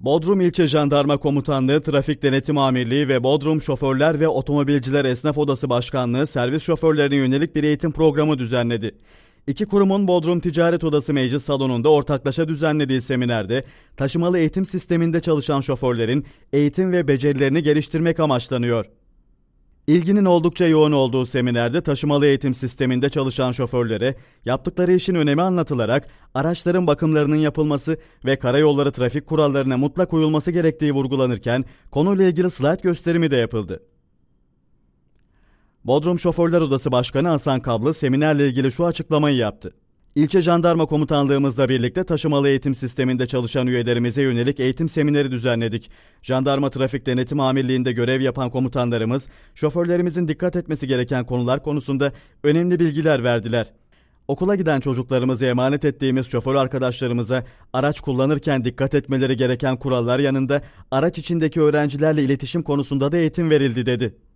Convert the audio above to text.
Bodrum İlçe Jandarma Komutanlığı Trafik Denetim Amirliği ve Bodrum Şoförler ve Otomobilciler Esnaf Odası Başkanlığı servis şoförlerine yönelik bir eğitim programı düzenledi. İki kurumun Bodrum Ticaret Odası Meclis Salonu'nda ortaklaşa düzenlediği seminerde taşımalı eğitim sisteminde çalışan şoförlerin eğitim ve becerilerini geliştirmek amaçlanıyor. İlginin oldukça yoğun olduğu seminerde taşımalı eğitim sisteminde çalışan şoförlere yaptıkları işin önemi anlatılarak araçların bakımlarının yapılması ve karayolları trafik kurallarına mutlak uyulması gerektiği vurgulanırken konuyla ilgili slayt gösterimi de yapıldı. Bodrum Şoförler Odası Başkanı Hasan Kablı seminerle ilgili şu açıklamayı yaptı. İlçe Jandarma Komutanlığımızla birlikte taşımalı eğitim sisteminde çalışan üyelerimize yönelik eğitim semineri düzenledik. Jandarma Trafik Denetim Amirliği'nde görev yapan komutanlarımız, şoförlerimizin dikkat etmesi gereken konular konusunda önemli bilgiler verdiler. Okula giden çocuklarımızı emanet ettiğimiz şoför arkadaşlarımıza araç kullanırken dikkat etmeleri gereken kurallar yanında araç içindeki öğrencilerle iletişim konusunda da eğitim verildi dedi.